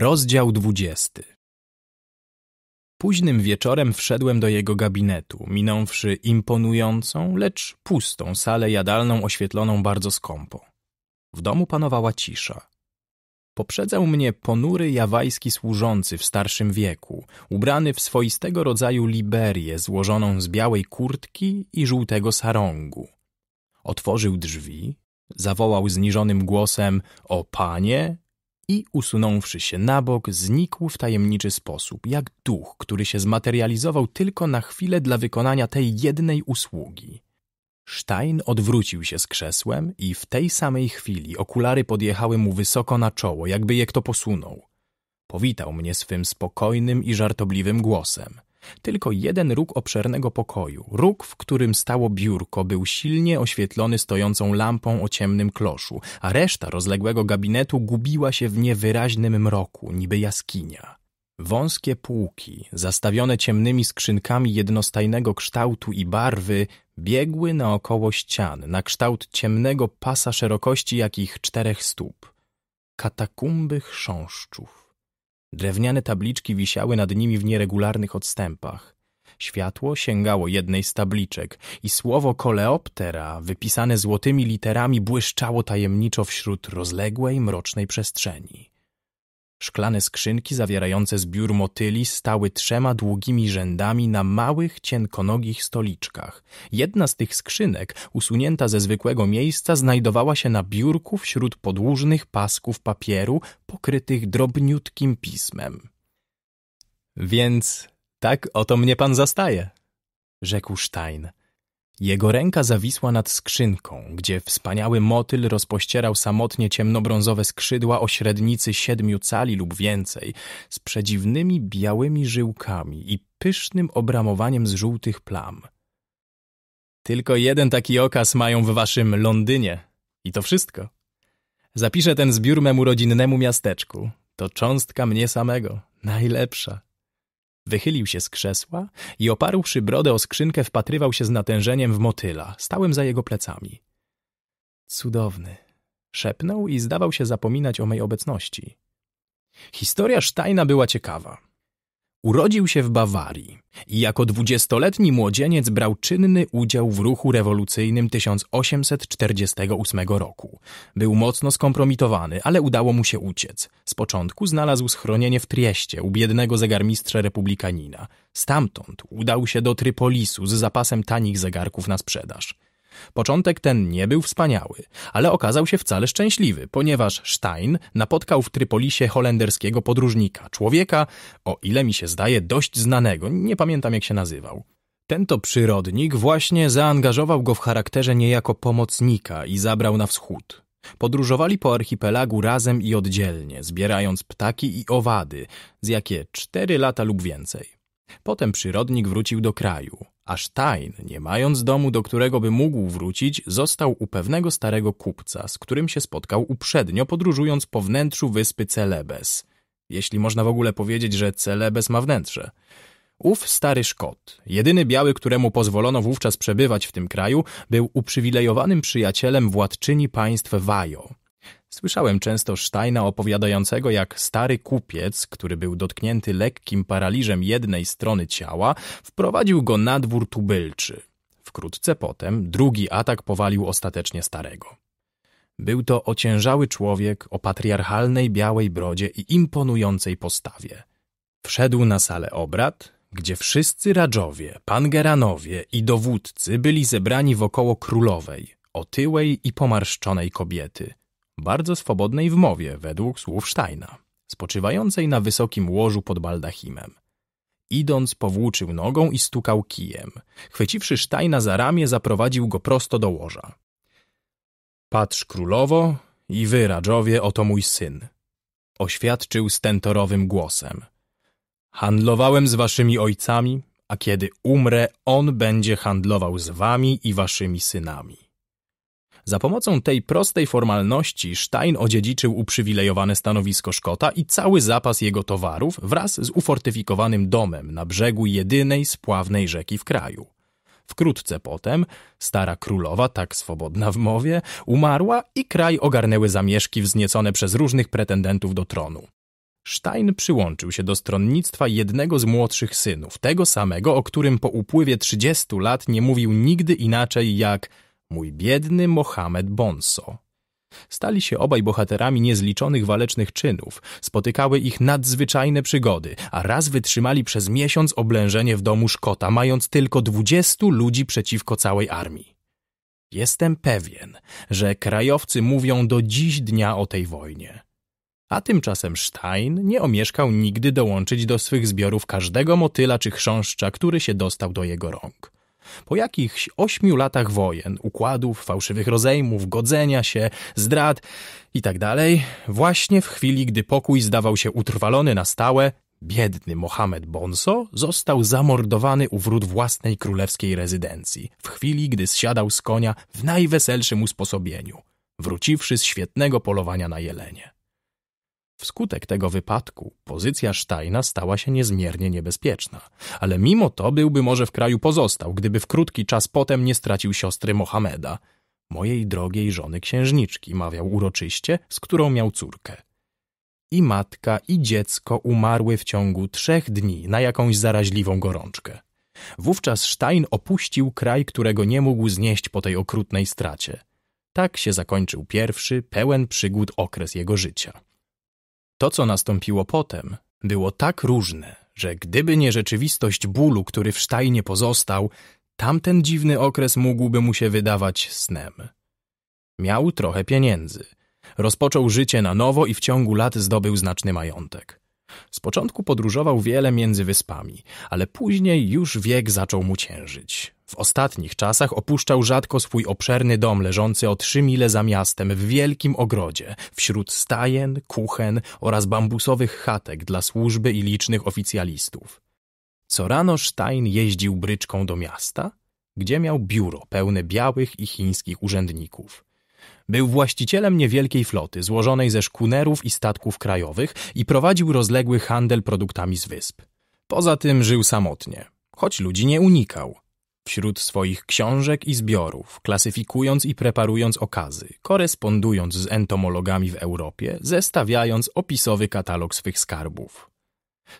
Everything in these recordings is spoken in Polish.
Rozdział 20 Późnym wieczorem wszedłem do jego gabinetu, minąwszy imponującą, lecz pustą salę jadalną oświetloną bardzo skąpo. W domu panowała cisza. Poprzedzał mnie ponury jawajski służący w starszym wieku, ubrany w swoistego rodzaju liberię złożoną z białej kurtki i żółtego sarągu. Otworzył drzwi, zawołał zniżonym głosem – o panie i usunąwszy się na bok, znikł w tajemniczy sposób, jak duch, który się zmaterializował tylko na chwilę dla wykonania tej jednej usługi. Stein odwrócił się z krzesłem i w tej samej chwili okulary podjechały mu wysoko na czoło, jakby je kto posunął. Powitał mnie swym spokojnym i żartobliwym głosem – tylko jeden róg obszernego pokoju, róg, w którym stało biurko, był silnie oświetlony stojącą lampą o ciemnym kloszu, a reszta rozległego gabinetu gubiła się w niewyraźnym mroku, niby jaskinia. Wąskie półki, zastawione ciemnymi skrzynkami jednostajnego kształtu i barwy, biegły naokoło ścian, na kształt ciemnego pasa szerokości jakich czterech stóp. Katakumby chrząszczów. Drewniane tabliczki wisiały nad nimi w nieregularnych odstępach. Światło sięgało jednej z tabliczek i słowo koleoptera, wypisane złotymi literami, błyszczało tajemniczo wśród rozległej, mrocznej przestrzeni. Szklane skrzynki zawierające zbiór motyli stały trzema długimi rzędami na małych, cienkonogich stoliczkach. Jedna z tych skrzynek, usunięta ze zwykłego miejsca, znajdowała się na biurku wśród podłużnych pasków papieru pokrytych drobniutkim pismem. — Więc tak oto mnie pan zastaje — rzekł Stein. Jego ręka zawisła nad skrzynką, gdzie wspaniały motyl rozpościerał samotnie ciemnobrązowe skrzydła o średnicy siedmiu cali lub więcej, z przedziwnymi białymi żyłkami i pysznym obramowaniem z żółtych plam. Tylko jeden taki okaz mają w waszym Londynie. I to wszystko. Zapiszę ten zbiór memu rodzinnemu miasteczku. To cząstka mnie samego, najlepsza. Wychylił się z krzesła i oparłszy brodę o skrzynkę wpatrywał się z natężeniem w motyla, stałem za jego plecami. Cudowny, szepnął i zdawał się zapominać o mej obecności. Historia Sztajna była ciekawa. Urodził się w Bawarii i jako dwudziestoletni młodzieniec brał czynny udział w ruchu rewolucyjnym 1848 roku. Był mocno skompromitowany, ale udało mu się uciec. Z początku znalazł schronienie w Trieście u biednego zegarmistrza republikanina. Stamtąd udał się do Trypolisu z zapasem tanich zegarków na sprzedaż. Początek ten nie był wspaniały, ale okazał się wcale szczęśliwy, ponieważ Stein napotkał w Trypolisie holenderskiego podróżnika, człowieka, o ile mi się zdaje, dość znanego, nie pamiętam jak się nazywał. Tento przyrodnik właśnie zaangażował go w charakterze niejako pomocnika i zabrał na wschód. Podróżowali po archipelagu razem i oddzielnie, zbierając ptaki i owady, z jakie cztery lata lub więcej. Potem przyrodnik wrócił do kraju a Stein, nie mając domu, do którego by mógł wrócić, został u pewnego starego kupca, z którym się spotkał uprzednio, podróżując po wnętrzu wyspy Celebes. Jeśli można w ogóle powiedzieć, że Celebes ma wnętrze. Ów stary Szkot, jedyny biały, któremu pozwolono wówczas przebywać w tym kraju, był uprzywilejowanym przyjacielem władczyni państw Wajo, Słyszałem często Steina opowiadającego, jak stary kupiec, który był dotknięty lekkim paraliżem jednej strony ciała, wprowadził go na dwór tubylczy. Wkrótce potem drugi atak powalił ostatecznie starego. Był to ociężały człowiek o patriarchalnej białej brodzie i imponującej postawie. Wszedł na salę obrad, gdzie wszyscy radżowie, pangeranowie i dowódcy byli zebrani wokoło królowej, otyłej i pomarszczonej kobiety – bardzo swobodnej w mowie według słów Steina, spoczywającej na wysokim łożu pod baldachimem. Idąc, powłóczył nogą i stukał kijem. Chwyciwszy Steina za ramię, zaprowadził go prosto do łoża. Patrz królowo i wy, Radżowie, oto mój syn. Oświadczył stentorowym głosem. Handlowałem z waszymi ojcami, a kiedy umrę, on będzie handlował z wami i waszymi synami. Za pomocą tej prostej formalności Stein odziedziczył uprzywilejowane stanowisko Szkota i cały zapas jego towarów wraz z ufortyfikowanym domem na brzegu jedynej spławnej rzeki w kraju. Wkrótce potem stara królowa, tak swobodna w mowie, umarła i kraj ogarnęły zamieszki wzniecone przez różnych pretendentów do tronu. Stein przyłączył się do stronnictwa jednego z młodszych synów, tego samego, o którym po upływie 30 lat nie mówił nigdy inaczej jak Mój biedny Mohamed Bonso. Stali się obaj bohaterami niezliczonych walecznych czynów, spotykały ich nadzwyczajne przygody, a raz wytrzymali przez miesiąc oblężenie w domu Szkota, mając tylko dwudziestu ludzi przeciwko całej armii. Jestem pewien, że krajowcy mówią do dziś dnia o tej wojnie. A tymczasem Stein nie omieszkał nigdy dołączyć do swych zbiorów każdego motyla czy chrząszcza, który się dostał do jego rąk. Po jakichś ośmiu latach wojen, układów, fałszywych rozejmów, godzenia się, zdrad itd., tak właśnie w chwili, gdy pokój zdawał się utrwalony na stałe, biedny Mohamed Bonso został zamordowany u wrót własnej królewskiej rezydencji, w chwili, gdy zsiadał z konia w najweselszym usposobieniu, wróciwszy z świetnego polowania na jelenie. Wskutek tego wypadku pozycja Steina stała się niezmiernie niebezpieczna, ale mimo to byłby może w kraju pozostał, gdyby w krótki czas potem nie stracił siostry Mohameda, mojej drogiej żony księżniczki, mawiał uroczyście, z którą miał córkę. I matka, i dziecko umarły w ciągu trzech dni na jakąś zaraźliwą gorączkę. Wówczas Stein opuścił kraj, którego nie mógł znieść po tej okrutnej stracie. Tak się zakończył pierwszy, pełen przygód okres jego życia. To, co nastąpiło potem, było tak różne, że gdyby nie rzeczywistość bólu, który w Sztajnie pozostał, tamten dziwny okres mógłby mu się wydawać snem. Miał trochę pieniędzy. Rozpoczął życie na nowo i w ciągu lat zdobył znaczny majątek. Z początku podróżował wiele między wyspami, ale później już wiek zaczął mu ciężyć. W ostatnich czasach opuszczał rzadko swój obszerny dom leżący o trzy mile za miastem w wielkim ogrodzie, wśród stajen, kuchen oraz bambusowych chatek dla służby i licznych oficjalistów. Co rano Stein jeździł bryczką do miasta, gdzie miał biuro pełne białych i chińskich urzędników. Był właścicielem niewielkiej floty złożonej ze szkunerów i statków krajowych i prowadził rozległy handel produktami z wysp. Poza tym żył samotnie, choć ludzi nie unikał wśród swoich książek i zbiorów, klasyfikując i preparując okazy, korespondując z entomologami w Europie, zestawiając opisowy katalog swych skarbów.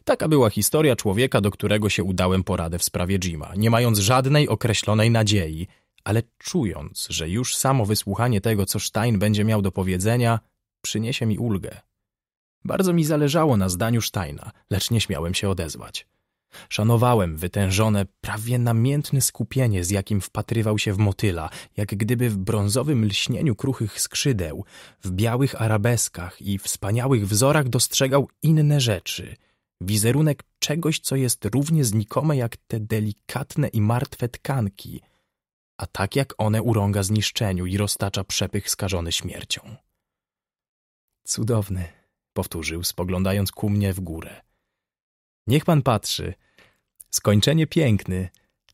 Taka była historia człowieka, do którego się udałem poradę w sprawie Jima, nie mając żadnej określonej nadziei, ale czując, że już samo wysłuchanie tego, co Stein będzie miał do powiedzenia, przyniesie mi ulgę. Bardzo mi zależało na zdaniu Steina, lecz nie śmiałem się odezwać. Szanowałem wytężone, prawie namiętne skupienie, z jakim wpatrywał się w motyla, jak gdyby w brązowym lśnieniu kruchych skrzydeł, w białych arabeskach i wspaniałych wzorach dostrzegał inne rzeczy. Wizerunek czegoś, co jest równie znikome jak te delikatne i martwe tkanki, a tak jak one urąga zniszczeniu i roztacza przepych skażony śmiercią. Cudowny, powtórzył, spoglądając ku mnie w górę. Niech pan patrzy. Skończenie piękny,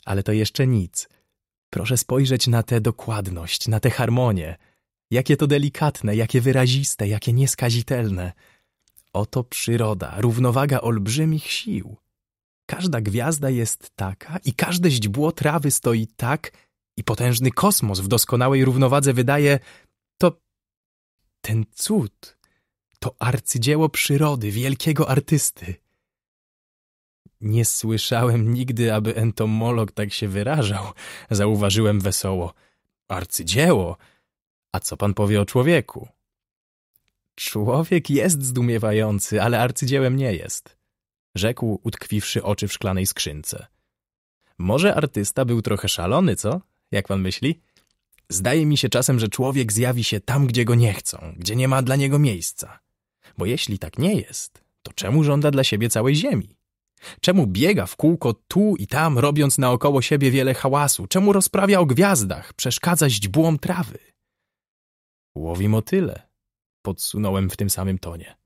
ale to jeszcze nic. Proszę spojrzeć na tę dokładność, na tę harmonię. Jakie to delikatne, jakie wyraziste, jakie nieskazitelne. Oto przyroda, równowaga olbrzymich sił. Każda gwiazda jest taka i każde źdźbło trawy stoi tak i potężny kosmos w doskonałej równowadze wydaje to ten cud, to arcydzieło przyrody, wielkiego artysty. Nie słyszałem nigdy, aby entomolog tak się wyrażał, zauważyłem wesoło. Arcydzieło! A co pan powie o człowieku? Człowiek jest zdumiewający, ale arcydziełem nie jest, rzekł, utkwiwszy oczy w szklanej skrzynce. Może artysta był trochę szalony, co? Jak pan myśli? Zdaje mi się czasem, że człowiek zjawi się tam, gdzie go nie chcą, gdzie nie ma dla niego miejsca. Bo jeśli tak nie jest, to czemu żąda dla siebie całej ziemi? Czemu biega w kółko tu i tam, robiąc naokoło siebie wiele hałasu? Czemu rozprawia o gwiazdach, przeszkadza źdźbłom trawy? Łowi motyle, podsunąłem w tym samym tonie.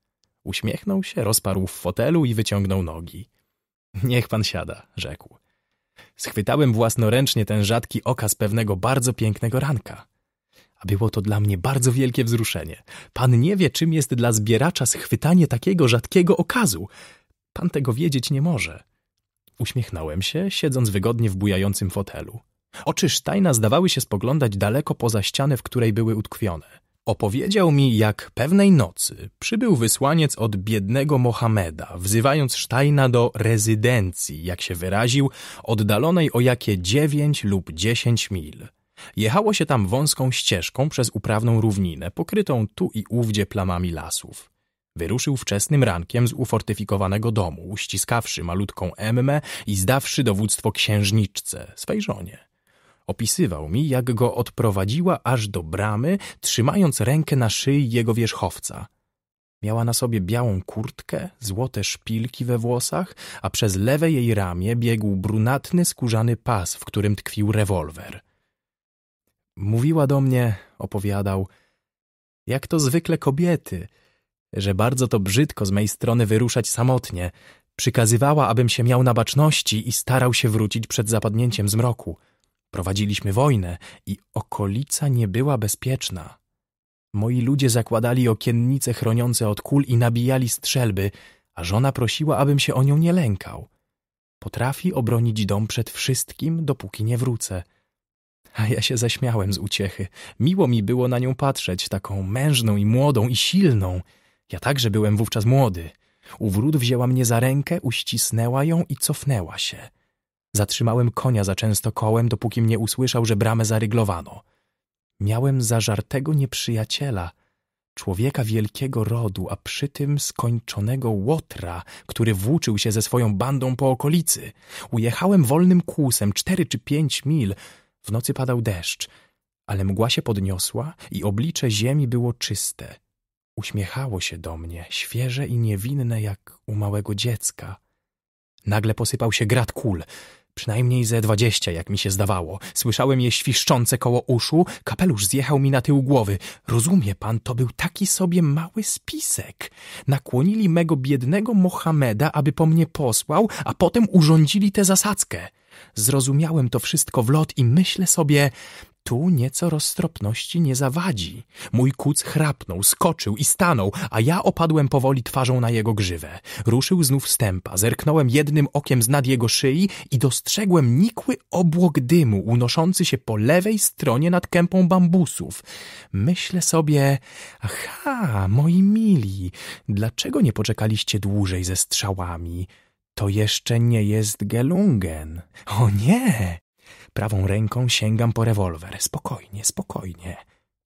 Uśmiechnął się, rozparł w fotelu i wyciągnął nogi. Niech pan siada, rzekł. Schwytałem własnoręcznie ten rzadki okaz pewnego bardzo pięknego ranka. A było to dla mnie bardzo wielkie wzruszenie. Pan nie wie, czym jest dla zbieracza schwytanie takiego rzadkiego okazu. Pan tego wiedzieć nie może. Uśmiechnąłem się, siedząc wygodnie w bujającym fotelu. Oczy Sztajna zdawały się spoglądać daleko poza ścianę, w której były utkwione. Opowiedział mi, jak pewnej nocy przybył wysłaniec od biednego Mohameda, wzywając Sztajna do rezydencji, jak się wyraził, oddalonej o jakie dziewięć lub dziesięć mil. Jechało się tam wąską ścieżką przez uprawną równinę, pokrytą tu i ówdzie plamami lasów. Wyruszył wczesnym rankiem z ufortyfikowanego domu, uściskawszy malutką Emmę i zdawszy dowództwo księżniczce, swej żonie. Opisywał mi, jak go odprowadziła aż do bramy, trzymając rękę na szyi jego wierzchowca. Miała na sobie białą kurtkę, złote szpilki we włosach, a przez lewe jej ramię biegł brunatny, skórzany pas, w którym tkwił rewolwer. Mówiła do mnie, opowiadał, jak to zwykle kobiety – że bardzo to brzydko z mej strony wyruszać samotnie. Przykazywała, abym się miał na baczności i starał się wrócić przed zapadnięciem zmroku. Prowadziliśmy wojnę i okolica nie była bezpieczna. Moi ludzie zakładali okiennice chroniące od kul i nabijali strzelby, a żona prosiła, abym się o nią nie lękał. Potrafi obronić dom przed wszystkim, dopóki nie wrócę. A ja się zaśmiałem z uciechy. Miło mi było na nią patrzeć, taką mężną i młodą i silną – ja także byłem wówczas młody. U wrót wzięła mnie za rękę, uścisnęła ją i cofnęła się. Zatrzymałem konia za często kołem, dopóki mnie usłyszał, że bramę zaryglowano. Miałem zażartego nieprzyjaciela, człowieka wielkiego rodu, a przy tym skończonego łotra, który włóczył się ze swoją bandą po okolicy. Ujechałem wolnym kłusem cztery czy pięć mil. W nocy padał deszcz, ale mgła się podniosła i oblicze ziemi było czyste uśmiechało się do mnie, świeże i niewinne jak u małego dziecka. Nagle posypał się grat kul, przynajmniej ze dwadzieścia, jak mi się zdawało. Słyszałem je świszczące koło uszu, kapelusz zjechał mi na tył głowy. Rozumie pan, to był taki sobie mały spisek. Nakłonili mego biednego Mohameda, aby po mnie posłał, a potem urządzili tę zasadzkę. Zrozumiałem to wszystko w lot i myślę sobie, tu nieco roztropności nie zawadzi. Mój kuc chrapnął, skoczył i stanął, a ja opadłem powoli twarzą na jego grzywę. Ruszył znów stępa, zerknąłem jednym okiem z nad jego szyi i dostrzegłem nikły obłok dymu unoszący się po lewej stronie nad kępą bambusów. Myślę sobie, aha, moi mili, dlaczego nie poczekaliście dłużej ze strzałami? To jeszcze nie jest gelungen. O nie! Prawą ręką sięgam po rewolwer. Spokojnie, spokojnie.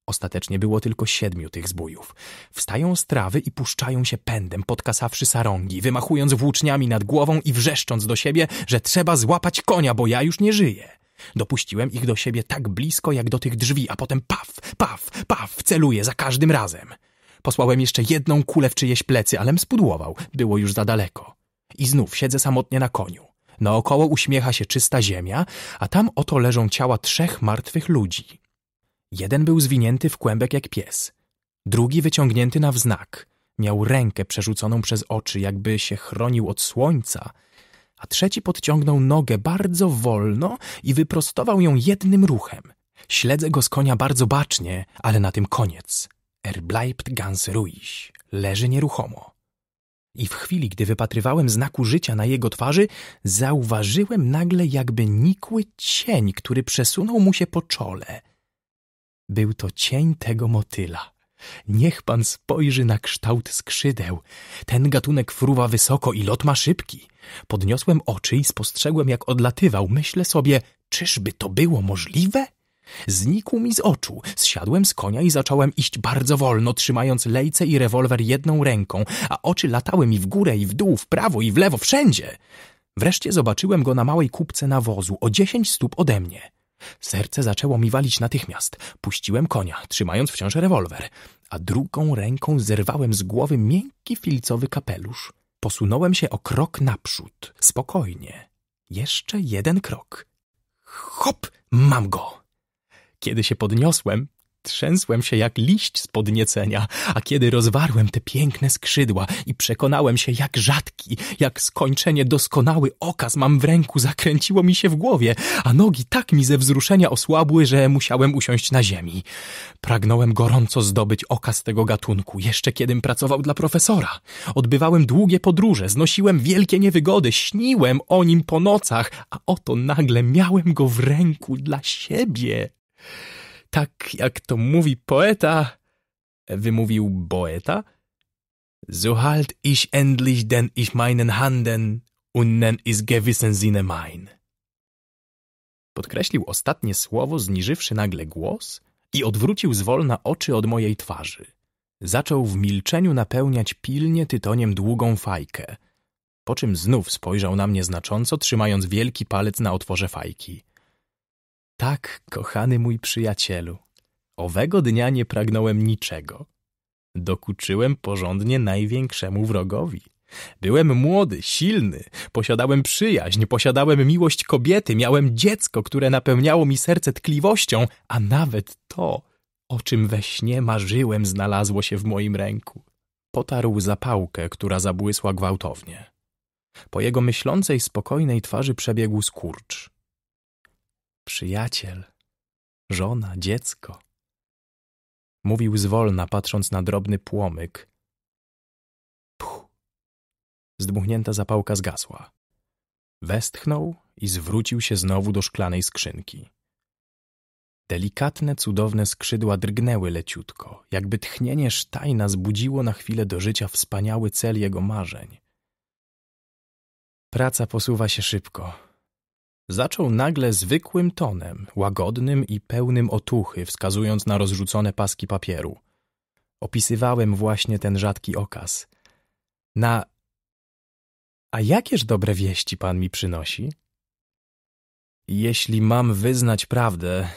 Ostatecznie było tylko siedmiu tych zbójów. Wstają z trawy i puszczają się pędem, podkasawszy sarągi, wymachując włóczniami nad głową i wrzeszcząc do siebie, że trzeba złapać konia, bo ja już nie żyję. Dopuściłem ich do siebie tak blisko, jak do tych drzwi, a potem paf, paf, paf, celuję za każdym razem. Posłałem jeszcze jedną kulę w czyjeś plecy, alem spudłował. Było już za daleko. I znów siedzę samotnie na koniu. Naokoło uśmiecha się czysta ziemia, a tam oto leżą ciała trzech martwych ludzi. Jeden był zwinięty w kłębek jak pies, drugi wyciągnięty na wznak, miał rękę przerzuconą przez oczy, jakby się chronił od słońca, a trzeci podciągnął nogę bardzo wolno i wyprostował ją jednym ruchem. Śledzę go z konia bardzo bacznie, ale na tym koniec. Er bleibt ganz ruhig. Leży nieruchomo i w chwili, gdy wypatrywałem znaku życia na jego twarzy, zauważyłem nagle jakby nikły cień, który przesunął mu się po czole. Był to cień tego motyla. Niech pan spojrzy na kształt skrzydeł. Ten gatunek fruwa wysoko i lot ma szybki. Podniosłem oczy i spostrzegłem, jak odlatywał. Myślę sobie, czyżby to było możliwe? Znikł mi z oczu. Zsiadłem z konia i zacząłem iść bardzo wolno, trzymając lejce i rewolwer jedną ręką, a oczy latały mi w górę i w dół, w prawo i w lewo, wszędzie. Wreszcie zobaczyłem go na małej kupce nawozu, o dziesięć stóp ode mnie. Serce zaczęło mi walić natychmiast. Puściłem konia, trzymając wciąż rewolwer, a drugą ręką zerwałem z głowy miękki filcowy kapelusz. Posunąłem się o krok naprzód, spokojnie. Jeszcze jeden krok. Hop, mam go! Kiedy się podniosłem, trzęsłem się jak liść z podniecenia, a kiedy rozwarłem te piękne skrzydła i przekonałem się, jak rzadki, jak skończenie doskonały okaz mam w ręku, zakręciło mi się w głowie, a nogi tak mi ze wzruszenia osłabły, że musiałem usiąść na ziemi. Pragnąłem gorąco zdobyć okaz tego gatunku, jeszcze kiedym pracował dla profesora. Odbywałem długie podróże, znosiłem wielkie niewygody, śniłem o nim po nocach, a oto nagle miałem go w ręku dla siebie. Tak jak to mówi poeta, wymówił Boeta, so halt ich endlich denn ich meinen Handen und nenn is gewissen Sinne mein. Podkreślił ostatnie słowo, zniżywszy nagle głos i odwrócił zwolna oczy od mojej twarzy. Zaczął w milczeniu napełniać pilnie tytoniem długą fajkę, po czym znów spojrzał na mnie znacząco, trzymając wielki palec na otworze fajki. Tak, kochany mój przyjacielu, owego dnia nie pragnąłem niczego. Dokuczyłem porządnie największemu wrogowi. Byłem młody, silny, posiadałem przyjaźń, posiadałem miłość kobiety, miałem dziecko, które napełniało mi serce tkliwością, a nawet to, o czym we śnie marzyłem, znalazło się w moim ręku. Potarł zapałkę, która zabłysła gwałtownie. Po jego myślącej, spokojnej twarzy przebiegł skurcz przyjaciel, żona, dziecko. Mówił zwolna, patrząc na drobny płomyk. Puh. Zdmuchnięta zapałka zgasła. Westchnął i zwrócił się znowu do szklanej skrzynki. Delikatne, cudowne skrzydła drgnęły leciutko, jakby tchnienie Sztajna zbudziło na chwilę do życia wspaniały cel jego marzeń. Praca posuwa się szybko, Zaczął nagle zwykłym tonem, łagodnym i pełnym otuchy, wskazując na rozrzucone paski papieru. Opisywałem właśnie ten rzadki okaz. Na... A jakież dobre wieści pan mi przynosi? Jeśli mam wyznać prawdę,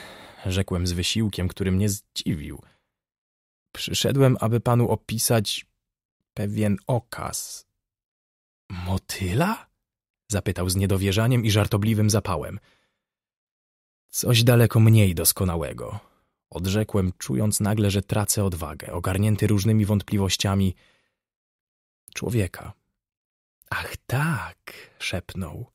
rzekłem z wysiłkiem, który mnie zdziwił. Przyszedłem, aby panu opisać pewien okaz. Motyla? Zapytał z niedowierzaniem i żartobliwym zapałem. Coś daleko mniej doskonałego. Odrzekłem, czując nagle, że tracę odwagę, ogarnięty różnymi wątpliwościami. Człowieka. Ach tak, szepnął.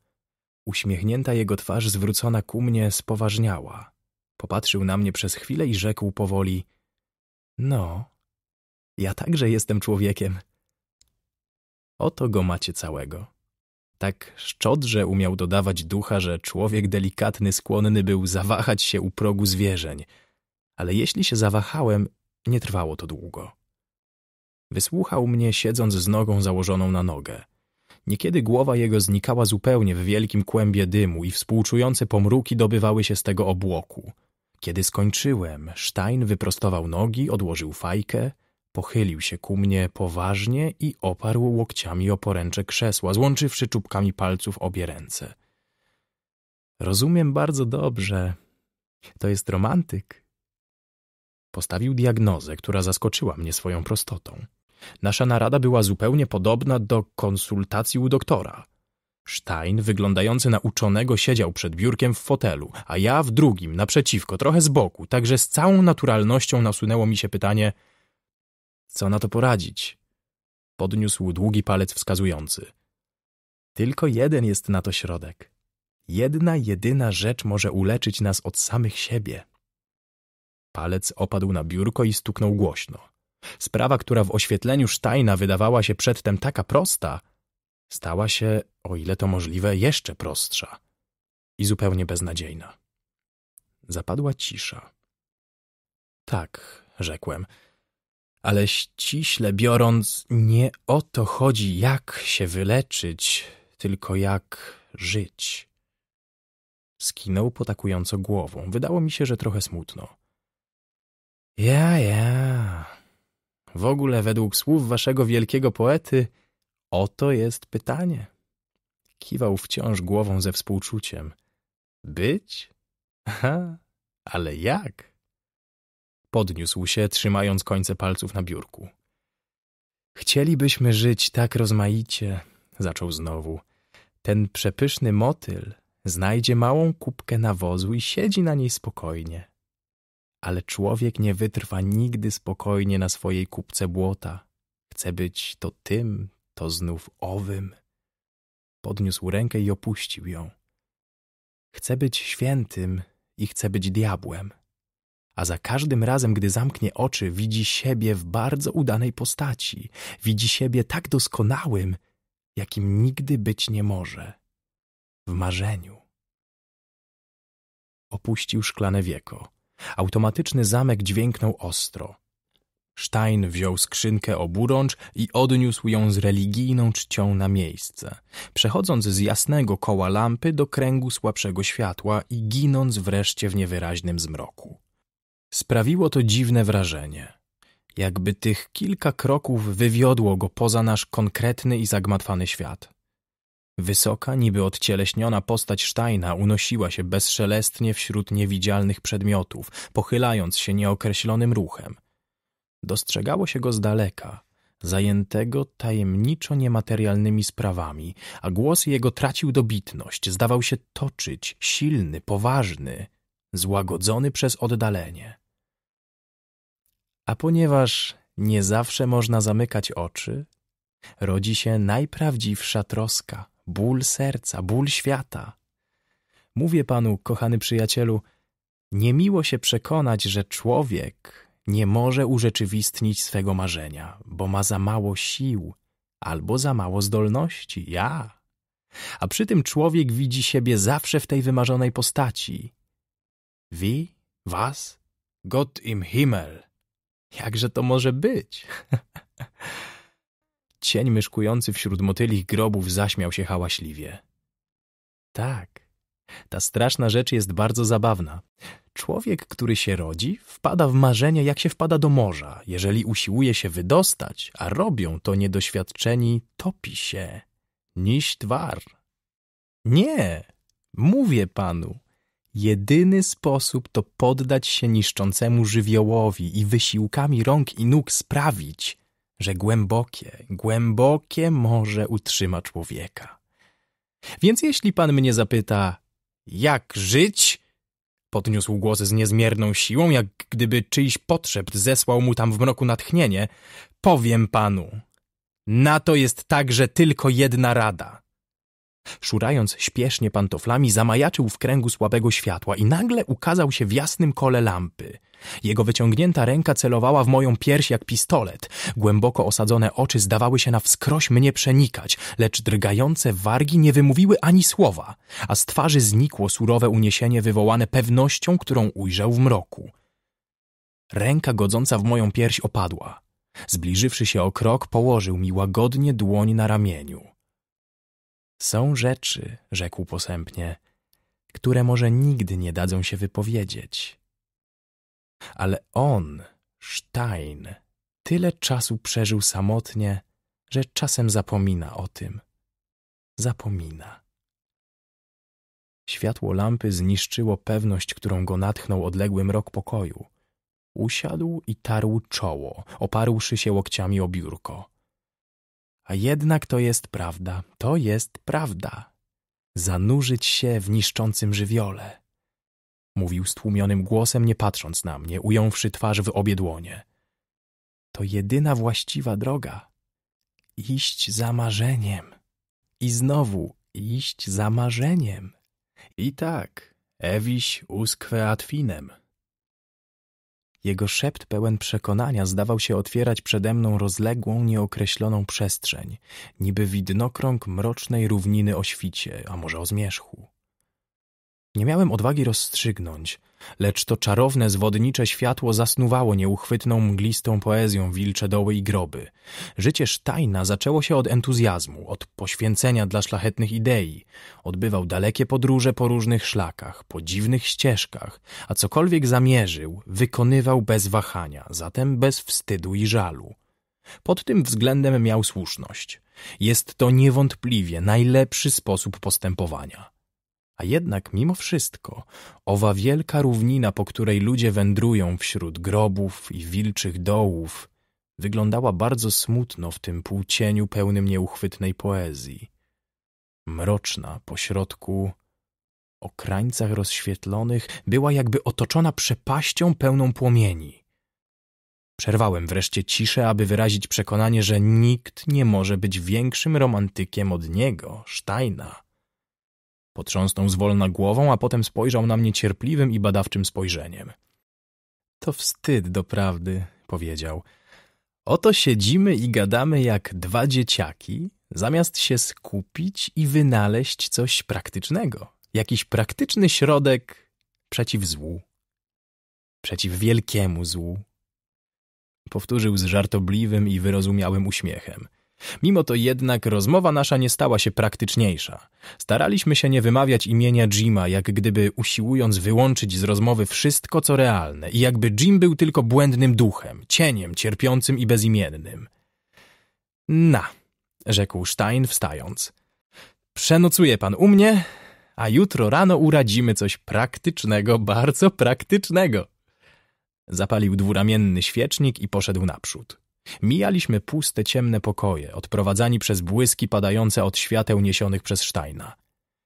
Uśmiechnięta jego twarz zwrócona ku mnie spoważniała. Popatrzył na mnie przez chwilę i rzekł powoli No, ja także jestem człowiekiem. Oto go macie całego. Tak szczodrze umiał dodawać ducha, że człowiek delikatny skłonny był zawahać się u progu zwierzeń. Ale jeśli się zawahałem, nie trwało to długo. Wysłuchał mnie siedząc z nogą założoną na nogę. Niekiedy głowa jego znikała zupełnie w wielkim kłębie dymu i współczujące pomruki dobywały się z tego obłoku. Kiedy skończyłem, Stein wyprostował nogi, odłożył fajkę, Pochylił się ku mnie poważnie i oparł łokciami o poręcze krzesła, złączywszy czubkami palców obie ręce. Rozumiem bardzo dobrze. To jest romantyk. Postawił diagnozę, która zaskoczyła mnie swoją prostotą. Nasza narada była zupełnie podobna do konsultacji u doktora. Stein, wyglądający na uczonego, siedział przed biurkiem w fotelu, a ja w drugim, naprzeciwko, trochę z boku, także z całą naturalnością nasunęło mi się pytanie – co na to poradzić? Podniósł długi palec wskazujący. Tylko jeden jest na to środek. Jedna jedyna rzecz może uleczyć nas od samych siebie. Palec opadł na biurko i stuknął głośno. Sprawa, która w oświetleniu Steina wydawała się przedtem taka prosta, stała się, o ile to możliwe, jeszcze prostsza i zupełnie beznadziejna. Zapadła cisza. Tak, rzekłem, ale ściśle biorąc, nie o to chodzi, jak się wyleczyć, tylko jak żyć. Skinął potakująco głową. Wydało mi się, że trochę smutno. Ja, ja. W ogóle według słów waszego wielkiego poety, oto jest pytanie. Kiwał wciąż głową ze współczuciem. Być? Aha, ale jak? Podniósł się, trzymając końce palców na biurku. Chcielibyśmy żyć tak rozmaicie, zaczął znowu. Ten przepyszny motyl znajdzie małą kubkę nawozu i siedzi na niej spokojnie. Ale człowiek nie wytrwa nigdy spokojnie na swojej kubce błota. Chce być to tym, to znów owym. Podniósł rękę i opuścił ją. Chce być świętym i chce być diabłem a za każdym razem, gdy zamknie oczy, widzi siebie w bardzo udanej postaci, widzi siebie tak doskonałym, jakim nigdy być nie może w marzeniu. Opuścił szklane wieko. Automatyczny zamek dźwięknął ostro. Stein wziął skrzynkę oburącz i odniósł ją z religijną czcią na miejsce, przechodząc z jasnego koła lampy do kręgu słabszego światła i ginąc wreszcie w niewyraźnym zmroku. Sprawiło to dziwne wrażenie. Jakby tych kilka kroków wywiodło go poza nasz konkretny i zagmatwany świat. Wysoka, niby odcieleśniona postać Steina unosiła się bezszelestnie wśród niewidzialnych przedmiotów, pochylając się nieokreślonym ruchem. Dostrzegało się go z daleka, zajętego tajemniczo niematerialnymi sprawami, a głos jego tracił dobitność, zdawał się toczyć, silny, poważny, złagodzony przez oddalenie. A ponieważ nie zawsze można zamykać oczy, rodzi się najprawdziwsza troska, ból serca, ból świata. Mówię panu, kochany przyjacielu, niemiło się przekonać, że człowiek nie może urzeczywistnić swego marzenia, bo ma za mało sił albo za mało zdolności, ja. A przy tym człowiek widzi siebie zawsze w tej wymarzonej postaci. Wie, was, Gott im Himmel. Jakże to może być? Cień myszkujący wśród motylich grobów zaśmiał się hałaśliwie. Tak, ta straszna rzecz jest bardzo zabawna. Człowiek, który się rodzi, wpada w marzenie, jak się wpada do morza. Jeżeli usiłuje się wydostać, a robią to niedoświadczeni, topi się. Niś twar. Nie, mówię panu, Jedyny sposób to poddać się niszczącemu żywiołowi i wysiłkami rąk i nóg sprawić, że głębokie, głębokie morze utrzyma człowieka. Więc jeśli pan mnie zapyta, jak żyć? Podniósł głos z niezmierną siłą, jak gdyby czyjś potrzeb zesłał mu tam w mroku natchnienie. Powiem panu, na to jest także tylko jedna rada. Szurając śpiesznie pantoflami, zamajaczył w kręgu słabego światła i nagle ukazał się w jasnym kole lampy. Jego wyciągnięta ręka celowała w moją pierś jak pistolet. Głęboko osadzone oczy zdawały się na wskroś mnie przenikać, lecz drgające wargi nie wymówiły ani słowa, a z twarzy znikło surowe uniesienie wywołane pewnością, którą ujrzał w mroku. Ręka godząca w moją pierś opadła. Zbliżywszy się o krok, położył mi łagodnie dłoń na ramieniu. Są rzeczy, rzekł posępnie, które może nigdy nie dadzą się wypowiedzieć. Ale on, Stein, tyle czasu przeżył samotnie, że czasem zapomina o tym. Zapomina. Światło lampy zniszczyło pewność, którą go natchnął odległy mrok pokoju. Usiadł i tarł czoło, oparłszy się łokciami o biurko. A jednak to jest prawda, to jest prawda. Zanurzyć się w niszczącym żywiole. Mówił stłumionym głosem, nie patrząc na mnie, ująwszy twarz w obie dłonie. To jedyna właściwa droga. Iść za marzeniem. I znowu iść za marzeniem. I tak, ewiś usque ad finem. Jego szept pełen przekonania zdawał się otwierać przede mną rozległą, nieokreśloną przestrzeń, niby widnokrąg mrocznej równiny o świcie, a może o zmierzchu. Nie miałem odwagi rozstrzygnąć, lecz to czarowne, zwodnicze światło zasnuwało nieuchwytną, mglistą poezją wilcze doły i groby. Życie Sztajna zaczęło się od entuzjazmu, od poświęcenia dla szlachetnych idei. Odbywał dalekie podróże po różnych szlakach, po dziwnych ścieżkach, a cokolwiek zamierzył, wykonywał bez wahania, zatem bez wstydu i żalu. Pod tym względem miał słuszność. Jest to niewątpliwie najlepszy sposób postępowania. A jednak mimo wszystko owa wielka równina, po której ludzie wędrują wśród grobów i wilczych dołów, wyglądała bardzo smutno w tym półcieniu pełnym nieuchwytnej poezji. Mroczna pośrodku o krańcach rozświetlonych, była jakby otoczona przepaścią pełną płomieni. Przerwałem wreszcie ciszę, aby wyrazić przekonanie, że nikt nie może być większym romantykiem od niego, Steina. Potrząsnął zwolna głową, a potem spojrzał na mnie cierpliwym i badawczym spojrzeniem. To wstyd doprawdy, powiedział. Oto siedzimy i gadamy jak dwa dzieciaki, zamiast się skupić i wynaleźć coś praktycznego. Jakiś praktyczny środek przeciw złu. Przeciw wielkiemu złu. Powtórzył z żartobliwym i wyrozumiałym uśmiechem. Mimo to jednak rozmowa nasza nie stała się praktyczniejsza. Staraliśmy się nie wymawiać imienia Jima, jak gdyby usiłując wyłączyć z rozmowy wszystko, co realne i jakby Jim był tylko błędnym duchem, cieniem, cierpiącym i bezimiennym. Na, rzekł Stein wstając. Przenocuje pan u mnie, a jutro rano uradzimy coś praktycznego, bardzo praktycznego. Zapalił dwuramienny świecznik i poszedł naprzód. Mijaliśmy puste, ciemne pokoje, odprowadzani przez błyski padające od świateł niesionych przez Sztajna.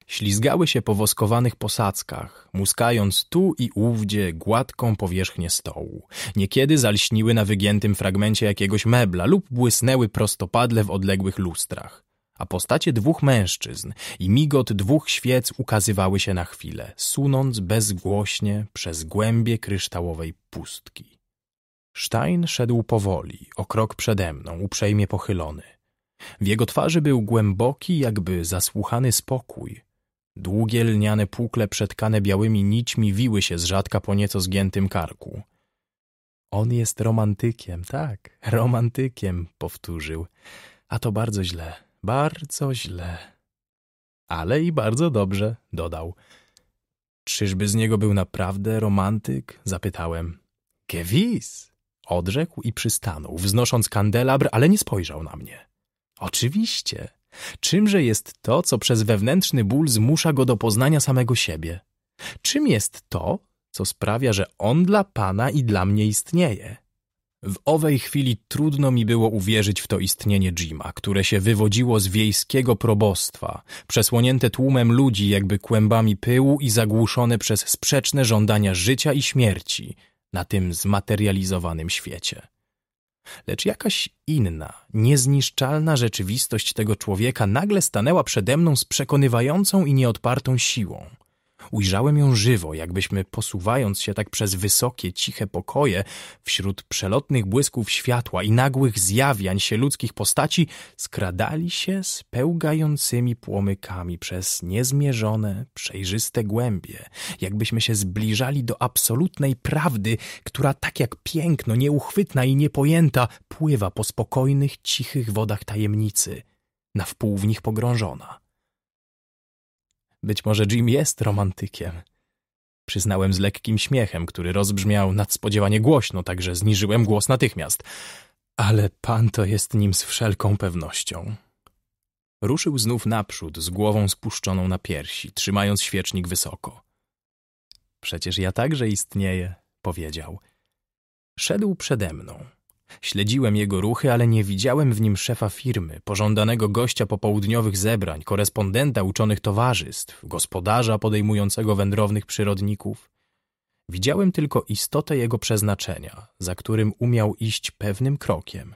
Ślizgały się po woskowanych posadzkach, muskając tu i ówdzie gładką powierzchnię stołu. Niekiedy zalśniły na wygiętym fragmencie jakiegoś mebla lub błysnęły prostopadle w odległych lustrach. A postacie dwóch mężczyzn i migot dwóch świec ukazywały się na chwilę, sunąc bezgłośnie przez głębie kryształowej pustki. Stein szedł powoli, o krok przede mną, uprzejmie pochylony. W jego twarzy był głęboki, jakby zasłuchany spokój. Długie lniane pukle przetkane białymi nićmi wiły się z rzadka po nieco zgiętym karku. On jest romantykiem, tak, romantykiem, powtórzył. A to bardzo źle, bardzo źle. Ale i bardzo dobrze, dodał. Czyżby z niego był naprawdę romantyk? Zapytałem. Gewiss, Odrzekł i przystanął, wznosząc kandelabr, ale nie spojrzał na mnie. Oczywiście. Czymże jest to, co przez wewnętrzny ból zmusza go do poznania samego siebie? Czym jest to, co sprawia, że on dla Pana i dla mnie istnieje? W owej chwili trudno mi było uwierzyć w to istnienie Jima, które się wywodziło z wiejskiego probostwa, przesłonięte tłumem ludzi jakby kłębami pyłu i zagłuszone przez sprzeczne żądania życia i śmierci, na tym zmaterializowanym świecie. Lecz jakaś inna, niezniszczalna rzeczywistość tego człowieka nagle stanęła przede mną z przekonywającą i nieodpartą siłą – Ujrzałem ją żywo, jakbyśmy posuwając się tak przez wysokie, ciche pokoje, wśród przelotnych błysków światła i nagłych zjawiań się ludzkich postaci, skradali się z pełgającymi płomykami przez niezmierzone, przejrzyste głębie, jakbyśmy się zbliżali do absolutnej prawdy, która tak jak piękno, nieuchwytna i niepojęta, pływa po spokojnych, cichych wodach tajemnicy, na wpół w nich pogrążona. Być może Jim jest romantykiem. Przyznałem z lekkim śmiechem, który rozbrzmiał nadspodziewanie głośno, także zniżyłem głos natychmiast. Ale pan to jest nim z wszelką pewnością. Ruszył znów naprzód, z głową spuszczoną na piersi, trzymając świecznik wysoko. Przecież ja także istnieję, powiedział. Szedł przede mną. Śledziłem jego ruchy, ale nie widziałem w nim szefa firmy, pożądanego gościa popołudniowych zebrań, korespondenta uczonych towarzystw, gospodarza podejmującego wędrownych przyrodników. Widziałem tylko istotę jego przeznaczenia, za którym umiał iść pewnym krokiem.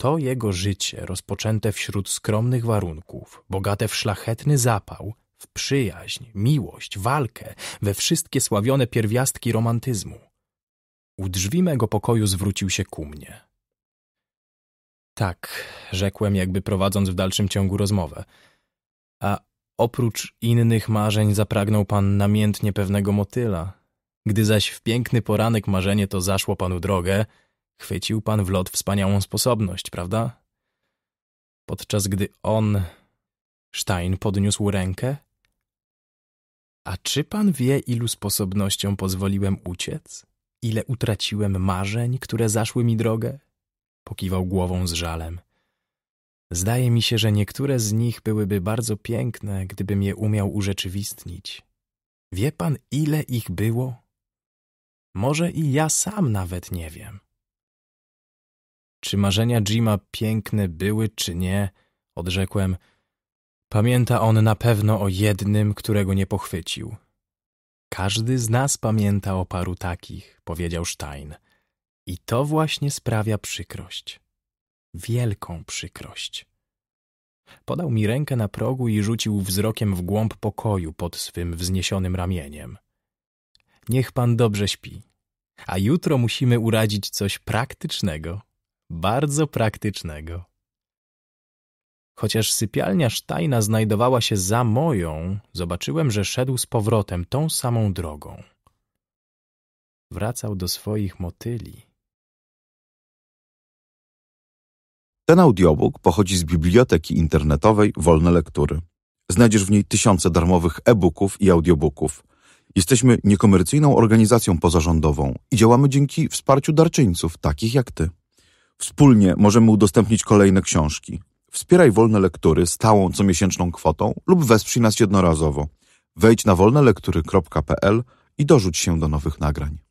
To jego życie, rozpoczęte wśród skromnych warunków, bogate w szlachetny zapał, w przyjaźń, miłość, walkę, we wszystkie sławione pierwiastki romantyzmu. U drzwi mego pokoju zwrócił się ku mnie. Tak, rzekłem, jakby prowadząc w dalszym ciągu rozmowę. A oprócz innych marzeń zapragnął pan namiętnie pewnego motyla. Gdy zaś w piękny poranek marzenie to zaszło panu drogę, chwycił pan w lot wspaniałą sposobność, prawda? Podczas gdy on... Stein podniósł rękę. A czy pan wie, ilu sposobnością pozwoliłem uciec? Ile utraciłem marzeń, które zaszły mi drogę? Pokiwał głową z żalem. Zdaje mi się, że niektóre z nich byłyby bardzo piękne, gdybym je umiał urzeczywistnić. Wie pan, ile ich było? Może i ja sam nawet nie wiem. Czy marzenia Jima piękne były, czy nie? Odrzekłem. Pamięta on na pewno o jednym, którego nie pochwycił. Każdy z nas pamięta o paru takich, powiedział Stein. I to właśnie sprawia przykrość. Wielką przykrość. Podał mi rękę na progu i rzucił wzrokiem w głąb pokoju pod swym wzniesionym ramieniem. Niech pan dobrze śpi, a jutro musimy uradzić coś praktycznego, bardzo praktycznego. Chociaż sypialnia Sztajna znajdowała się za moją, zobaczyłem, że szedł z powrotem tą samą drogą. Wracał do swoich motyli. Ten audiobook pochodzi z biblioteki internetowej Wolne Lektury. Znajdziesz w niej tysiące darmowych e-booków i audiobooków. Jesteśmy niekomercyjną organizacją pozarządową i działamy dzięki wsparciu darczyńców, takich jak ty. Wspólnie możemy udostępnić kolejne książki, Wspieraj wolne lektury stałą comiesięczną kwotą lub wesprzyj nas jednorazowo. Wejdź na wolnelektury.pl i dorzuć się do nowych nagrań.